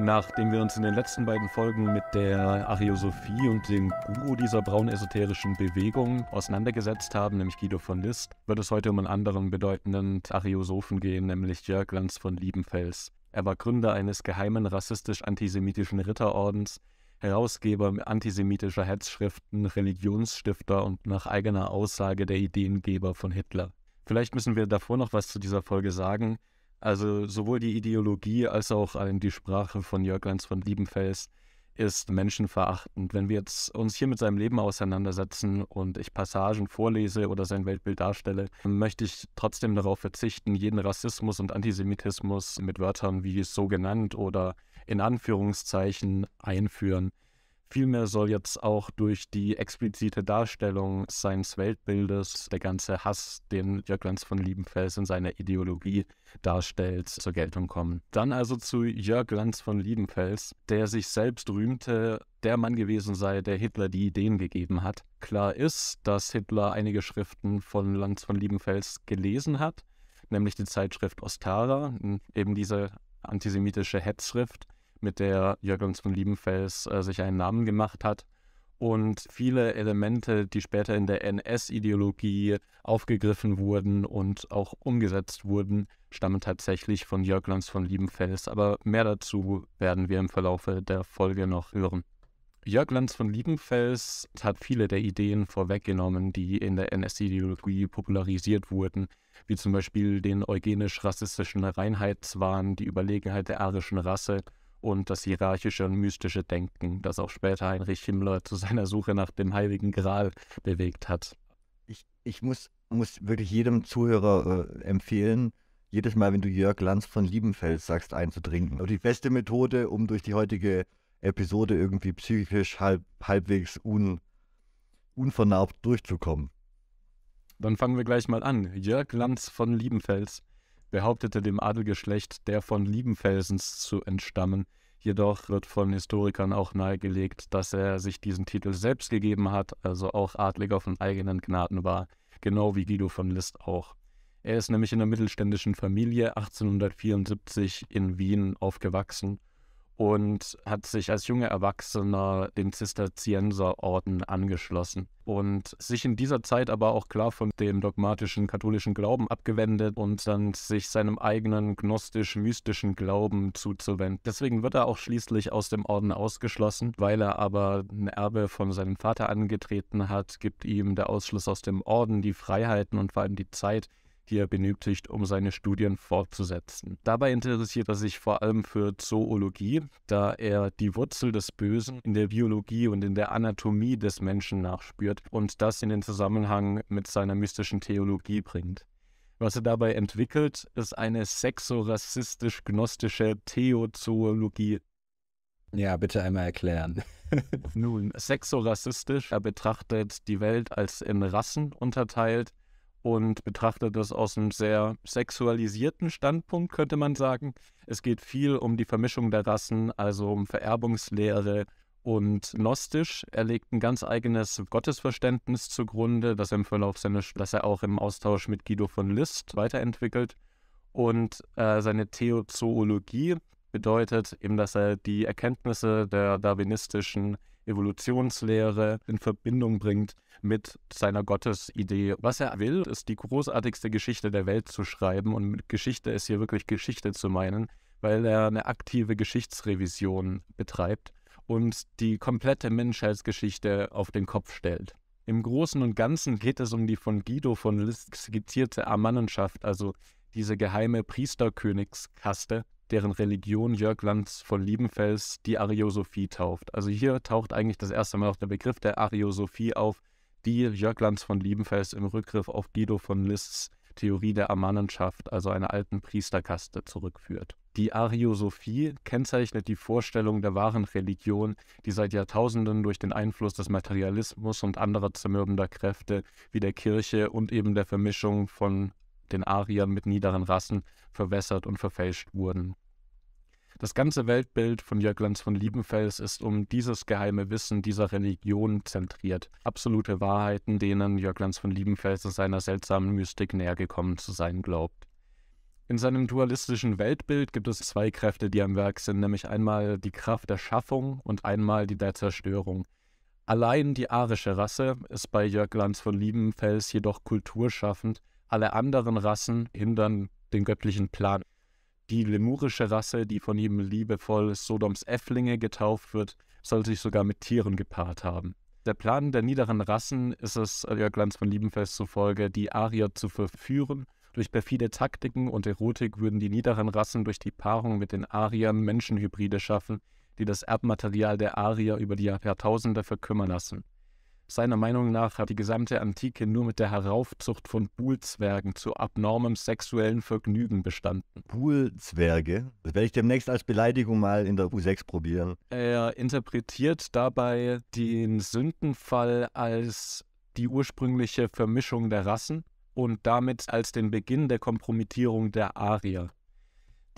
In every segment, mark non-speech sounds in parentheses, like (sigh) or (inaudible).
Nachdem wir uns in den letzten beiden Folgen mit der Ariosophie und dem Guru dieser braunesoterischen Bewegung auseinandergesetzt haben, nämlich Guido von List, wird es heute um einen anderen bedeutenden Ariosophen gehen, nämlich Jörg Lanz von Liebenfels. Er war Gründer eines geheimen rassistisch-antisemitischen Ritterordens, Herausgeber antisemitischer Hetzschriften, Religionsstifter und nach eigener Aussage der Ideengeber von Hitler. Vielleicht müssen wir davor noch was zu dieser Folge sagen, also sowohl die Ideologie als auch die Sprache von Jörg Lanz von Liebenfels ist menschenverachtend. Wenn wir jetzt uns hier mit seinem Leben auseinandersetzen und ich Passagen vorlese oder sein Weltbild darstelle, möchte ich trotzdem darauf verzichten, jeden Rassismus und Antisemitismus mit Wörtern wie so genannt oder in Anführungszeichen einführen. Vielmehr soll jetzt auch durch die explizite Darstellung seines Weltbildes der ganze Hass, den Jörg von Liebenfels in seiner Ideologie darstellt, zur Geltung kommen. Dann also zu Jörg von Liebenfels, der sich selbst rühmte, der Mann gewesen sei, der Hitler die Ideen gegeben hat. Klar ist, dass Hitler einige Schriften von Lanz von Liebenfels gelesen hat, nämlich die Zeitschrift Ostara, eben diese antisemitische Hetzschrift mit der Jürgens von Liebenfels äh, sich einen Namen gemacht hat. Und viele Elemente, die später in der NS-Ideologie aufgegriffen wurden und auch umgesetzt wurden, stammen tatsächlich von Jörglands von Liebenfels. Aber mehr dazu werden wir im Verlaufe der Folge noch hören. Jörglands von Liebenfels hat viele der Ideen vorweggenommen, die in der NS-Ideologie popularisiert wurden, wie zum Beispiel den eugenisch-rassistischen Reinheitswahn, die Überlegenheit der arischen Rasse und das hierarchische und mystische Denken, das auch später Heinrich Himmler zu seiner Suche nach dem Heiligen Gral bewegt hat. Ich, ich muss, muss wirklich jedem Zuhörer äh, empfehlen, jedes Mal, wenn du Jörg Lanz von Liebenfels sagst, einzutrinken. Und die beste Methode, um durch die heutige Episode irgendwie psychisch halb, halbwegs un, unvernarbt durchzukommen. Dann fangen wir gleich mal an. Jörg Lanz von Liebenfels behauptete dem Adelgeschlecht der von Liebenfelsens zu entstammen. Jedoch wird von Historikern auch nahegelegt, dass er sich diesen Titel selbst gegeben hat, also auch Adliger von eigenen Gnaden war, genau wie Guido von List auch. Er ist nämlich in einer mittelständischen Familie 1874 in Wien aufgewachsen und hat sich als junger Erwachsener dem Zisterzienserorden angeschlossen und sich in dieser Zeit aber auch klar von dem dogmatischen katholischen Glauben abgewendet und dann sich seinem eigenen gnostisch-mystischen Glauben zuzuwenden. Deswegen wird er auch schließlich aus dem Orden ausgeschlossen, weil er aber ein Erbe von seinem Vater angetreten hat, gibt ihm der Ausschluss aus dem Orden die Freiheiten und vor allem die Zeit, die er benötigt, um seine Studien fortzusetzen. Dabei interessiert er sich vor allem für Zoologie, da er die Wurzel des Bösen in der Biologie und in der Anatomie des Menschen nachspürt und das in den Zusammenhang mit seiner mystischen Theologie bringt. Was er dabei entwickelt, ist eine sexorassistisch-gnostische Theozoologie. Ja, bitte einmal erklären. (laughs) Nun, sexorassistisch, er betrachtet die Welt als in Rassen unterteilt und betrachtet das aus einem sehr sexualisierten Standpunkt, könnte man sagen. Es geht viel um die Vermischung der Rassen, also um Vererbungslehre und Gnostisch. Er legt ein ganz eigenes Gottesverständnis zugrunde, das er im Verlauf seines, das er auch im Austausch mit Guido von List weiterentwickelt. Und äh, seine Theozoologie bedeutet eben, dass er die Erkenntnisse der darwinistischen Evolutionslehre in Verbindung bringt mit seiner Gottesidee. Was er will, ist die großartigste Geschichte der Welt zu schreiben und mit Geschichte ist hier wirklich Geschichte zu meinen, weil er eine aktive Geschichtsrevision betreibt und die komplette Menschheitsgeschichte auf den Kopf stellt. Im Großen und Ganzen geht es um die von Guido von List skizzierte Amannenschaft, also diese geheime Priesterkönigskaste, deren Religion Jörg Lanz von Liebenfels die Ariosophie tauft. Also hier taucht eigentlich das erste Mal auch der Begriff der Ariosophie auf, die Jörg Lanz von Liebenfels im Rückgriff auf Guido von Liszt's Theorie der Ammanenschaft, also einer alten Priesterkaste, zurückführt. Die Ariosophie kennzeichnet die Vorstellung der wahren Religion, die seit Jahrtausenden durch den Einfluss des Materialismus und anderer zermürbender Kräfte wie der Kirche und eben der Vermischung von den Ariern mit niederen Rassen verwässert und verfälscht wurden. Das ganze Weltbild von Jöcklans von Liebenfels ist um dieses geheime Wissen dieser Religion zentriert. Absolute Wahrheiten, denen Jöcklans von Liebenfels in seiner seltsamen Mystik näher gekommen zu sein glaubt. In seinem dualistischen Weltbild gibt es zwei Kräfte, die am Werk sind, nämlich einmal die Kraft der Schaffung und einmal die der Zerstörung. Allein die arische Rasse ist bei Jörg Lanz von Liebenfels jedoch kulturschaffend alle anderen Rassen hindern den göttlichen Plan. Die lemurische Rasse, die von ihm liebevoll Sodoms Äfflinge getauft wird, soll sich sogar mit Tieren gepaart haben. Der Plan der niederen Rassen ist es, Jörg Glanz von Liebenfest zufolge, die Arier zu verführen. Durch perfide Taktiken und Erotik würden die niederen Rassen durch die Paarung mit den Ariern Menschenhybride schaffen, die das Erbmaterial der Arier über die Jahrtausende verkümmern lassen. Seiner Meinung nach hat die gesamte Antike nur mit der Heraufzucht von Buhlzwergen zu abnormem sexuellen Vergnügen bestanden. Buhlzwerge? Das werde ich demnächst als Beleidigung mal in der U6 probieren. Er interpretiert dabei den Sündenfall als die ursprüngliche Vermischung der Rassen und damit als den Beginn der Kompromittierung der Arier.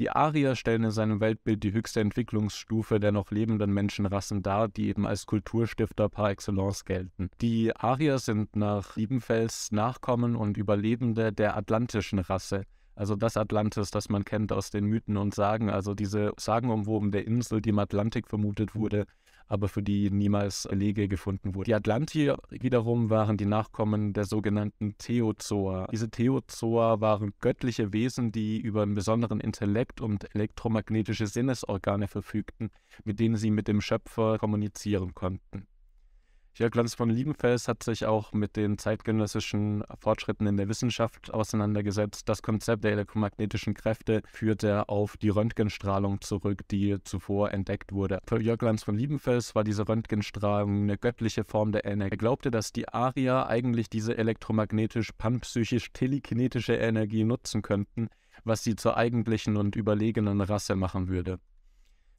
Die Arier stellen in seinem Weltbild die höchste Entwicklungsstufe der noch lebenden Menschenrassen dar, die eben als Kulturstifter par excellence gelten. Die Arier sind nach Liebenfels Nachkommen und Überlebende der atlantischen Rasse. Also das Atlantis, das man kennt aus den Mythen und Sagen, also diese sagenumwobene Insel, die im Atlantik vermutet wurde, aber für die niemals Belege gefunden wurden. Die Atlantier wiederum waren die Nachkommen der sogenannten Theozoa. Diese Theozoa waren göttliche Wesen, die über einen besonderen Intellekt und elektromagnetische Sinnesorgane verfügten, mit denen sie mit dem Schöpfer kommunizieren konnten. Jörg Lanz von Liebenfels hat sich auch mit den zeitgenössischen Fortschritten in der Wissenschaft auseinandergesetzt. Das Konzept der elektromagnetischen Kräfte führt er auf die Röntgenstrahlung zurück, die zuvor entdeckt wurde. Für Jörg Lanz von Liebenfels war diese Röntgenstrahlung eine göttliche Form der Energie. Er glaubte, dass die Arier eigentlich diese elektromagnetisch panpsychisch telekinetische Energie nutzen könnten, was sie zur eigentlichen und überlegenen Rasse machen würde.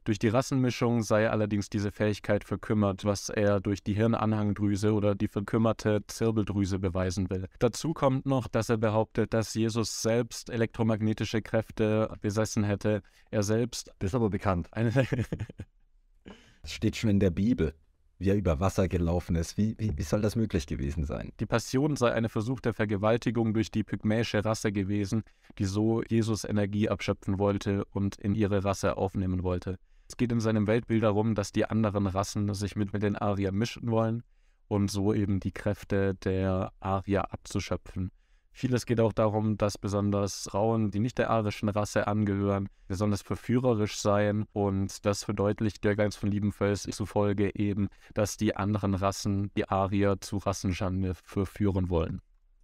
Durch die Rassenmischung sei allerdings diese Fähigkeit verkümmert, was er durch die Hirnanhangdrüse oder die verkümmerte Zirbeldrüse beweisen will. Dazu kommt noch, dass er behauptet, dass Jesus selbst elektromagnetische Kräfte besessen hätte. Er selbst. Das ist aber bekannt. (laughs) das steht schon in der Bibel wie er über Wasser gelaufen ist. Wie, wie, wie, soll das möglich gewesen sein? Die Passion sei eine versuchte Vergewaltigung durch die pygmäische Rasse gewesen, die so Jesus Energie abschöpfen wollte und in ihre Rasse aufnehmen wollte. Es geht in seinem Weltbild darum, dass die anderen Rassen sich mit, mit den Arier mischen wollen und so eben die Kräfte der Arier abzuschöpfen. Vieles geht auch darum, dass besonders Frauen, die nicht der arischen Rasse angehören, besonders verführerisch seien. Und das verdeutlicht Jörgleins von Liebenfels zufolge eben, dass die anderen Rassen die Arier zu Rassenschande verführen wollen.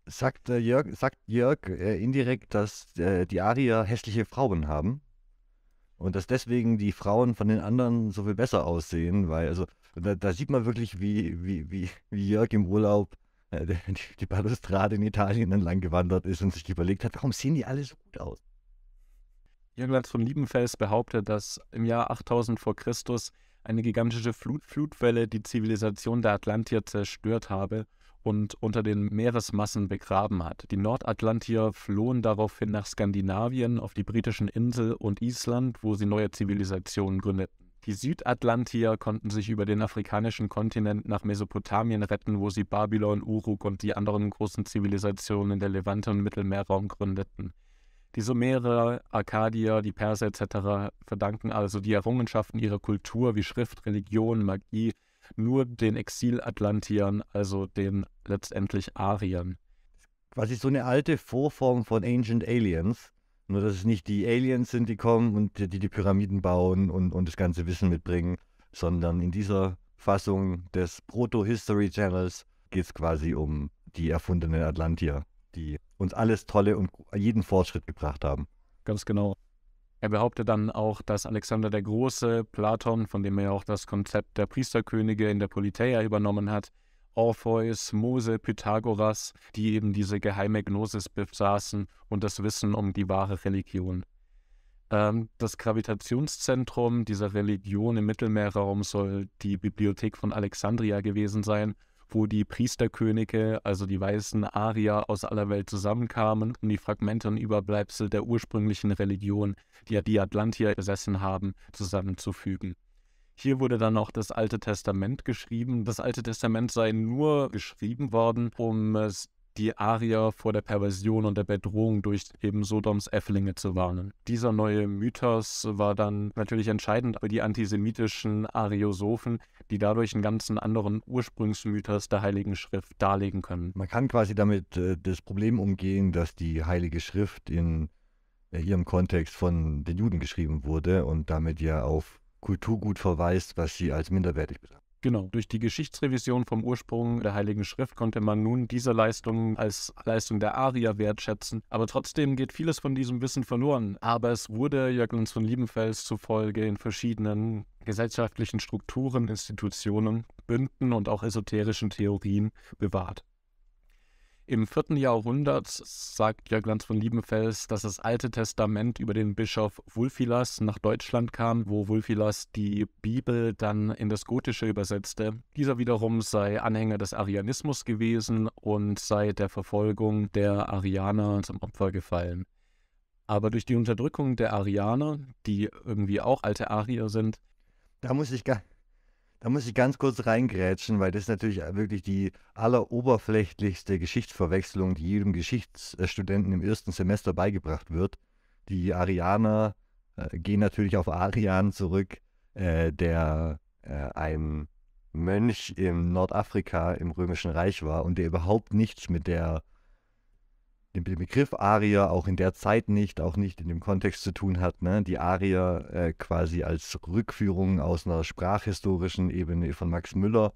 Sagt äh, Jörg, sagt Jörg äh, indirekt, dass äh, die Arier hässliche Frauen haben? und dass deswegen die Frauen von den anderen so viel besser aussehen, weil also da, da sieht man wirklich, wie, wie, wie, wie Jörg im Urlaub äh, die, die Balustrade in Italien entlang gewandert ist und sich überlegt hat, warum sehen die alle so gut aus? Jürgen von Liebenfels behauptet, dass im Jahr 8000 vor Christus eine gigantische Flut Flutwelle die Zivilisation der Atlantier zerstört habe und unter den Meeresmassen begraben hat. Die Nordatlantier flohen daraufhin nach Skandinavien, auf die britischen Insel und Island, wo sie neue Zivilisationen gründeten. Die Südatlantier konnten sich über den afrikanischen Kontinent nach Mesopotamien retten, wo sie Babylon, Uruk und die anderen großen Zivilisationen in der Levante und Mittelmeerraum gründeten. Die Sumerer, Arkadier, die Perser etc. verdanken also die Errungenschaften ihrer Kultur wie Schrift, Religion, Magie nur den Exil-Atlantiern, also den letztendlich Ariern. Quasi so eine alte Vorform von Ancient Aliens, nur dass es nicht die Aliens sind, die kommen und die die Pyramiden bauen und, und das ganze Wissen mitbringen, sondern in dieser Fassung des Proto-History Channels geht es quasi um die erfundenen Atlantier, die uns alles Tolle und jeden Fortschritt gebracht haben. Ganz genau. Er behauptet dann auch, dass Alexander der Große, Platon, von dem er auch das Konzept der Priesterkönige in der Politeia übernommen hat, Orpheus, Mose, Pythagoras, die eben diese geheime Gnosis besaßen und das Wissen um die wahre Religion. Ähm, das Gravitationszentrum dieser Religion im Mittelmeerraum soll die Bibliothek von Alexandria gewesen sein wo die Priesterkönige, also die weißen Arier aus aller Welt zusammenkamen, um die Fragmente und Überbleibsel der ursprünglichen Religion, die ja die Atlantier besessen haben, zusammenzufügen. Hier wurde dann auch das Alte Testament geschrieben. Das Alte Testament sei nur geschrieben worden, um es die Arier vor der Perversion und der Bedrohung durch eben Sodoms Efflinge zu warnen. Dieser neue Mythos war dann natürlich entscheidend für die antisemitischen Ariosophen, die dadurch einen ganzen anderen Ursprungsmythos der Heiligen Schrift darlegen können. Man kann quasi damit äh, das Problem umgehen, dass die Heilige Schrift in äh, ihrem Kontext von den Juden geschrieben wurde und damit ja auf Kulturgut verweist, was sie als minderwertig betrachtet. Genau. Durch die Geschichtsrevision vom Ursprung der Heiligen Schrift konnte man nun diese Leistung als Leistung der Arier wertschätzen. Aber trotzdem geht vieles von diesem Wissen verloren. Aber es wurde Jörglens von Liebenfels zufolge in verschiedenen gesellschaftlichen Strukturen, Institutionen, Bünden und auch esoterischen Theorien bewahrt. Im vierten Jahrhundert sagt Jörglands von Liebenfels, dass das Alte Testament über den Bischof Wulfilas nach Deutschland kam, wo Wulfilas die Bibel dann in das Gotische übersetzte. Dieser wiederum sei Anhänger des Arianismus gewesen und sei der Verfolgung der Arianer zum Opfer gefallen. Aber durch die Unterdrückung der Arianer, die irgendwie auch alte Arier sind, da muss ich gar da muss ich ganz kurz reingrätschen, weil das natürlich äh, wirklich die alleroberflächlichste Geschichtsverwechslung, die jedem Geschichtsstudenten im ersten Semester beigebracht wird. Die Arianer äh, gehen natürlich auf Arian zurück, äh, der äh, ein Mönch in Nordafrika im Römischen Reich war und der überhaupt nichts mit der den Begriff Arier auch in der Zeit nicht, auch nicht in dem Kontext zu tun hat. Ne? Die Arier äh, quasi als Rückführung aus einer sprachhistorischen Ebene von Max Müller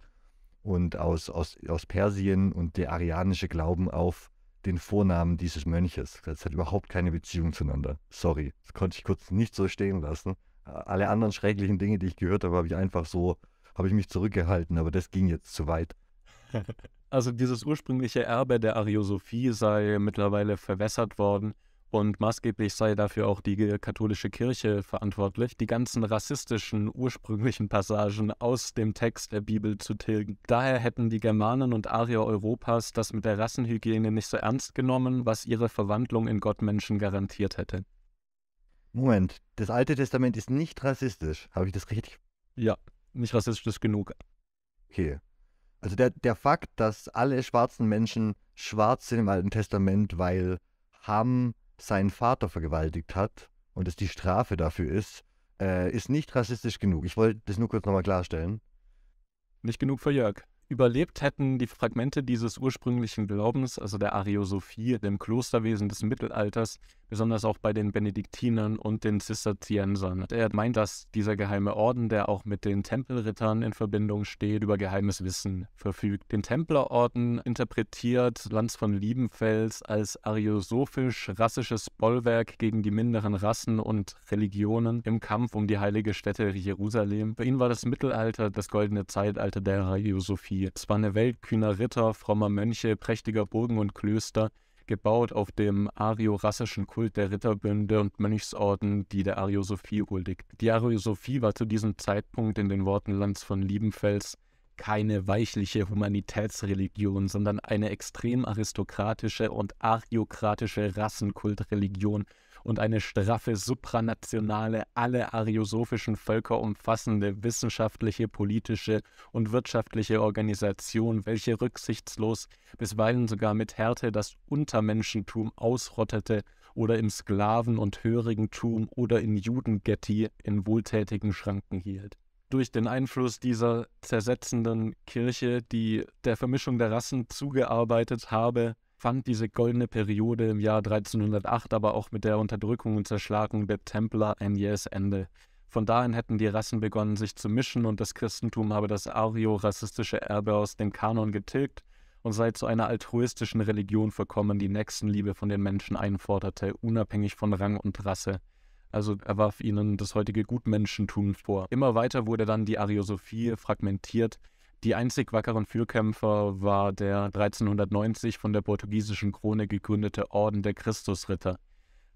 und aus, aus, aus Persien und der arianische Glauben auf den Vornamen dieses Mönches. Das hat überhaupt keine Beziehung zueinander. Sorry, das konnte ich kurz nicht so stehen lassen. Alle anderen schrecklichen Dinge, die ich gehört habe, habe ich einfach so, habe ich mich zurückgehalten, aber das ging jetzt zu weit. (laughs) Also dieses ursprüngliche Erbe der Ariosophie sei mittlerweile verwässert worden und maßgeblich sei dafür auch die katholische Kirche verantwortlich, die ganzen rassistischen ursprünglichen Passagen aus dem Text der Bibel zu tilgen. Daher hätten die Germanen und Arier Europas das mit der Rassenhygiene nicht so ernst genommen, was ihre Verwandlung in Gottmenschen garantiert hätte. Moment, das Alte Testament ist nicht rassistisch. Habe ich das richtig? Ja, nicht rassistisch genug. Okay, also der, der Fakt, dass alle schwarzen Menschen schwarz sind im Alten Testament, weil Ham seinen Vater vergewaltigt hat und es die Strafe dafür ist, äh, ist nicht rassistisch genug. Ich wollte das nur kurz nochmal klarstellen. Nicht genug für Jörg. Überlebt hätten die Fragmente dieses ursprünglichen Glaubens, also der Ariosophie, dem Klosterwesen des Mittelalters, besonders auch bei den Benediktinern und den Zisterziensern. Er meint, dass dieser geheime Orden, der auch mit den Tempelrittern in Verbindung steht, über geheimes Wissen verfügt. Den Templerorden interpretiert Lanz von Liebenfels als ariosophisch-rassisches Bollwerk gegen die minderen Rassen und Religionen im Kampf um die heilige Stätte Jerusalem. Für ihn war das Mittelalter das goldene Zeitalter der Ariosophie. Es war eine Welt kühner Ritter, frommer Mönche, prächtiger Burgen und Klöster, gebaut auf dem ariorassischen Kult der Ritterbünde und Mönchsorden, die der Ariosophie huldigt. Die Ariosophie war zu diesem Zeitpunkt in den Worten Lanz von Liebenfels keine weichliche Humanitätsreligion, sondern eine extrem aristokratische und ariokratische Rassenkultreligion und eine straffe, supranationale, alle ariosophischen Völker umfassende wissenschaftliche, politische und wirtschaftliche Organisation, welche rücksichtslos, bisweilen sogar mit Härte das Untermenschentum ausrottete oder im Sklaven- und Hörigentum oder in Judengetti in wohltätigen Schranken hielt durch den Einfluss dieser zersetzenden Kirche, die der Vermischung der Rassen zugearbeitet habe, fand diese goldene Periode im Jahr 1308 aber auch mit der Unterdrückung und Zerschlagung der Templer ein jähes Ende. Von dahin hätten die Rassen begonnen, sich zu mischen und das Christentum habe das ario-rassistische Erbe aus dem Kanon getilgt und sei zu einer altruistischen Religion verkommen, die Nächstenliebe von den Menschen einforderte, unabhängig von Rang und Rasse. Also er warf ihnen das heutige Gutmenschentum vor. Immer weiter wurde dann die Ariosophie fragmentiert die einzig wackeren Fürkämpfer war der 1390 von der portugiesischen Krone gegründete Orden der Christusritter.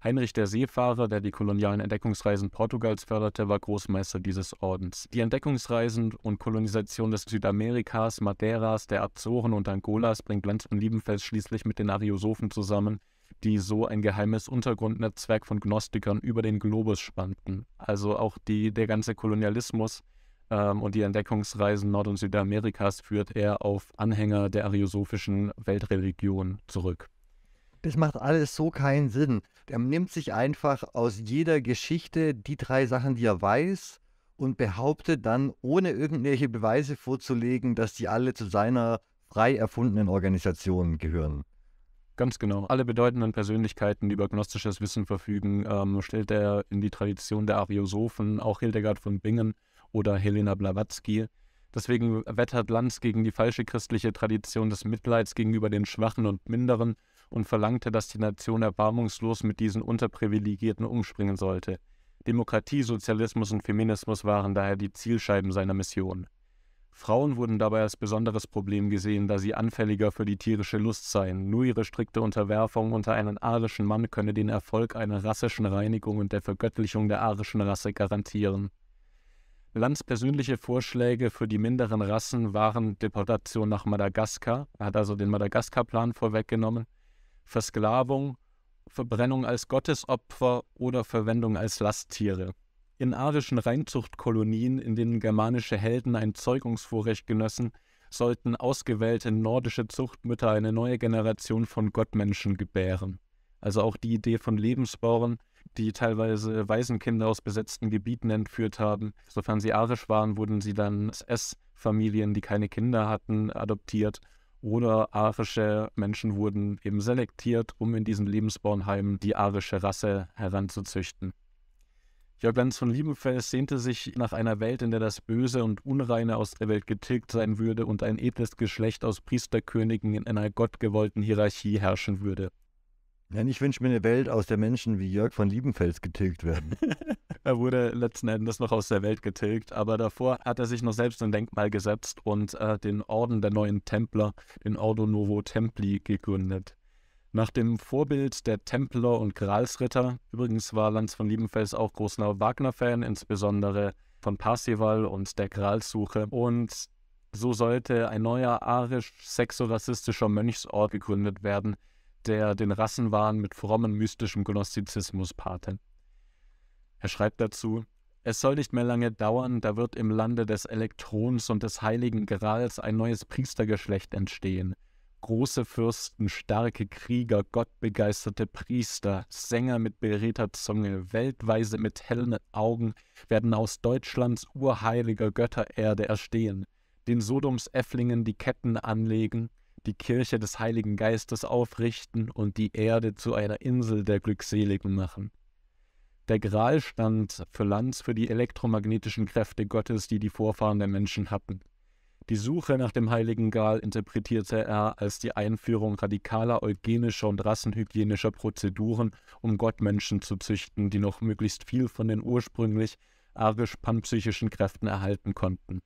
Heinrich der Seefahrer, der die kolonialen Entdeckungsreisen Portugals förderte, war Großmeister dieses Ordens. Die Entdeckungsreisen und Kolonisation des Südamerikas, Madeiras, der Azoren und Angolas bringt Lenz und Liebenfels schließlich mit den Ariosophen zusammen, die so ein geheimes Untergrundnetzwerk von Gnostikern über den Globus spannten. Also auch die, der ganze Kolonialismus ähm, und die Entdeckungsreisen Nord- und Südamerikas führt er auf Anhänger der ariosophischen Weltreligion zurück. Das macht alles so keinen Sinn. Er nimmt sich einfach aus jeder Geschichte die drei Sachen, die er weiß, und behauptet dann, ohne irgendwelche Beweise vorzulegen, dass die alle zu seiner frei erfundenen Organisation gehören. Ganz genau. Alle bedeutenden Persönlichkeiten, die über gnostisches Wissen verfügen, ähm, stellt er in die Tradition der Ariosophen, auch Hildegard von Bingen, oder Helena Blavatsky. Deswegen wettert Lanz gegen die falsche christliche Tradition des Mitleids gegenüber den Schwachen und Minderen und verlangte, dass die Nation erbarmungslos mit diesen Unterprivilegierten umspringen sollte. Demokratie, Sozialismus und Feminismus waren daher die Zielscheiben seiner Mission. Frauen wurden dabei als besonderes Problem gesehen, da sie anfälliger für die tierische Lust seien. Nur ihre strikte Unterwerfung unter einen arischen Mann könne den Erfolg einer rassischen Reinigung und der Vergöttlichung der arischen Rasse garantieren. Lands persönliche Vorschläge für die minderen Rassen waren Deportation nach Madagaskar, er hat also den Madagaskar-Plan vorweggenommen, Versklavung, Verbrennung als Gottesopfer oder Verwendung als Lasttiere. In arischen Reinzuchtkolonien, in denen germanische Helden ein Zeugungsvorrecht genössen, sollten ausgewählte nordische Zuchtmütter eine neue Generation von Gottmenschen gebären. Also auch die Idee von Lebensborn die teilweise Waisenkinder aus besetzten Gebieten entführt haben. Sofern sie arisch waren, wurden sie dann SS-Familien, die keine Kinder hatten, adoptiert. Oder arische Menschen wurden eben selektiert, um in diesen Lebensbornheimen die arische Rasse heranzuzüchten. Jörg Lenz von Liebenfels sehnte sich nach einer Welt, in der das Böse und Unreine aus der Welt getilgt sein würde und ein edles Geschlecht aus Priesterkönigen in einer gottgewollten Hierarchie herrschen würde. Nein, ich wünsche mir eine Welt, aus der Menschen wie Jörg von Liebenfels getilgt werden. (laughs) er wurde letzten Endes noch aus der Welt getilgt, aber davor hat er sich noch selbst ein Denkmal gesetzt und äh, den Orden der neuen Templer, den Ordo Novo Templi, gegründet. Nach dem Vorbild der Templer und Gralsritter, übrigens war Lanz von Liebenfels auch großer Wagner-Fan, insbesondere von Parsival und der Gralssuche. Und so sollte ein neuer arisch-sexorassistischer Mönchsort gegründet werden, der den Rassenwahn mit frommem mystischem Gnostizismus paarte. Er schreibt dazu, es soll nicht mehr lange dauern, da wird im Lande des Elektrons und des heiligen Grals ein neues Priestergeschlecht entstehen. Große Fürsten, starke Krieger, gottbegeisterte Priester, Sänger mit beredter Zunge, weltweise mit hellen Augen werden aus Deutschlands urheiliger Göttererde erstehen, den Sodoms Efflingen die Ketten anlegen, die Kirche des Heiligen Geistes aufrichten und die Erde zu einer Insel der Glückseligen machen. Der Gral stand für Lanz für die elektromagnetischen Kräfte Gottes, die die Vorfahren der Menschen hatten. Die Suche nach dem Heiligen Gral interpretierte er als die Einführung radikaler eugenischer und rassenhygienischer Prozeduren, um Gottmenschen zu züchten, die noch möglichst viel von den ursprünglich arisch-panpsychischen Kräften erhalten konnten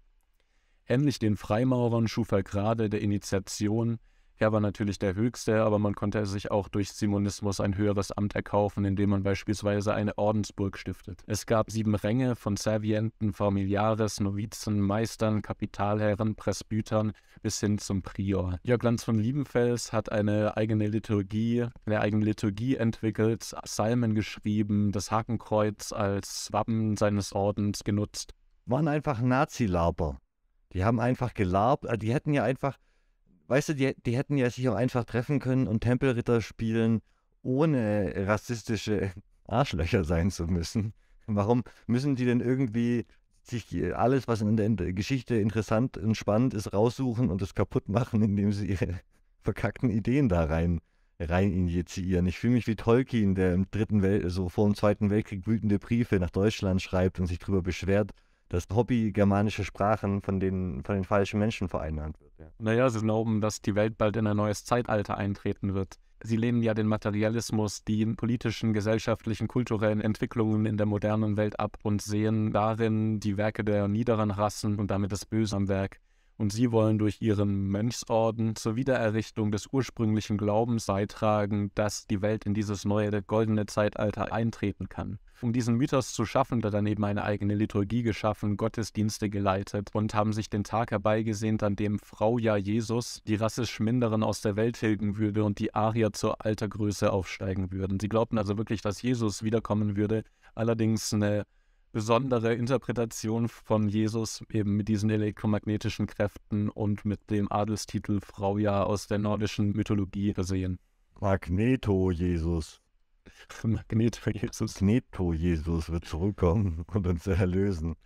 ähnlich den Freimaurern schuf er gerade der Initiation. Er war natürlich der Höchste, aber man konnte sich auch durch Simonismus ein höheres Amt erkaufen, indem man beispielsweise eine Ordensburg stiftet. Es gab sieben Ränge von Servienten, Familiares, Novizen, Meistern, Kapitalherren, Presbytern bis hin zum Prior. Jörg Lanz von Liebenfels hat eine eigene Liturgie, eine eigene Liturgie entwickelt, Psalmen geschrieben, das Hakenkreuz als Wappen seines Ordens genutzt. Waren einfach Nazi-Laber. Die haben einfach gelabt, also die hätten ja einfach, weißt du, die, die hätten ja sich auch einfach treffen können und Tempelritter spielen, ohne rassistische (laughs) Arschlöcher sein zu müssen. Warum müssen die denn irgendwie sich alles, was in der Geschichte interessant und spannend ist, raussuchen und es kaputt machen, indem sie ihre (laughs) verkackten Ideen da rein, rein injizieren. Ich fühle mich wie Tolkien, der im dritten Wel so vor dem Zweiten Weltkrieg wütende Briefe nach Deutschland schreibt und sich darüber beschwert, das Hobby germanische Sprachen von den, von den falschen Menschen vereinnahmt wird. Ja. Naja, sie glauben, dass die Welt bald in ein neues Zeitalter eintreten wird. Sie lehnen ja den Materialismus, die politischen, gesellschaftlichen, kulturellen Entwicklungen in der modernen Welt ab und sehen darin die Werke der niederen Rassen und damit das Böse am Werk und sie wollen durch ihren Mönchsorden zur Wiedererrichtung des ursprünglichen Glaubens beitragen, dass die Welt in dieses neue goldene Zeitalter eintreten kann. Um diesen Mythos zu schaffen, da daneben eine eigene Liturgie geschaffen, Gottesdienste geleitet und haben sich den Tag herbeigesehnt, an dem Frau ja Jesus die rassisch Minderen aus der Welt tilgen würde und die Arier zur Altergröße aufsteigen würden. Sie glaubten also wirklich, dass Jesus wiederkommen würde, allerdings eine besondere Interpretation von Jesus eben mit diesen elektromagnetischen Kräften und mit dem Adelstitel Frauja aus der nordischen Mythologie versehen. Magneto-Jesus. (laughs) Magneto-Jesus. Magneto-Jesus wird zurückkommen und uns erlösen.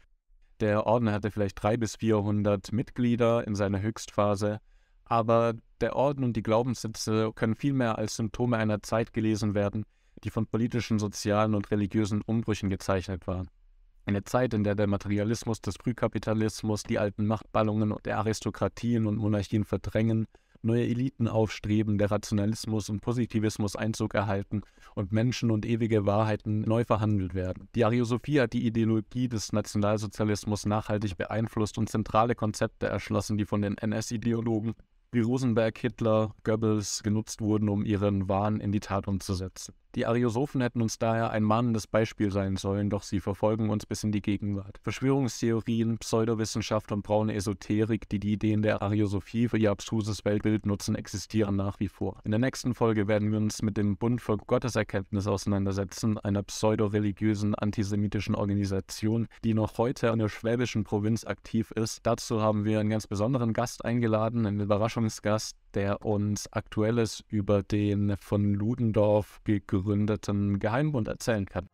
Der Orden hatte vielleicht 300 bis 400 Mitglieder in seiner Höchstphase, aber der Orden und die Glaubenssitze können vielmehr als Symptome einer Zeit gelesen werden, die von politischen, sozialen und religiösen Umbrüchen gezeichnet war. Eine Zeit, in der der Materialismus des Frühkapitalismus die alten Machtballungen der Aristokratien und Monarchien verdrängen, neue Eliten aufstreben, der Rationalismus und Positivismus Einzug erhalten und Menschen und ewige Wahrheiten neu verhandelt werden. Die Ariosophie hat die Ideologie des Nationalsozialismus nachhaltig beeinflusst und zentrale Konzepte erschlossen, die von den NS-Ideologen wie Rosenberg, Hitler, Goebbels genutzt wurden, um ihren Wahn in die Tat umzusetzen. Die Ariosophen hätten uns daher ein mahnendes Beispiel sein sollen, doch sie verfolgen uns bis in die Gegenwart. Verschwörungstheorien, Pseudowissenschaft und braune Esoterik, die die Ideen der Ariosophie für ihr abstruses Weltbild nutzen, existieren nach wie vor. In der nächsten Folge werden wir uns mit dem Bund für Gotteserkenntnis auseinandersetzen, einer pseudoreligiösen antisemitischen Organisation, die noch heute in der schwäbischen Provinz aktiv ist. Dazu haben wir einen ganz besonderen Gast eingeladen, einen Überraschungsgast, der uns Aktuelles über den von Ludendorff gegründeten Geheimbund erzählen kann.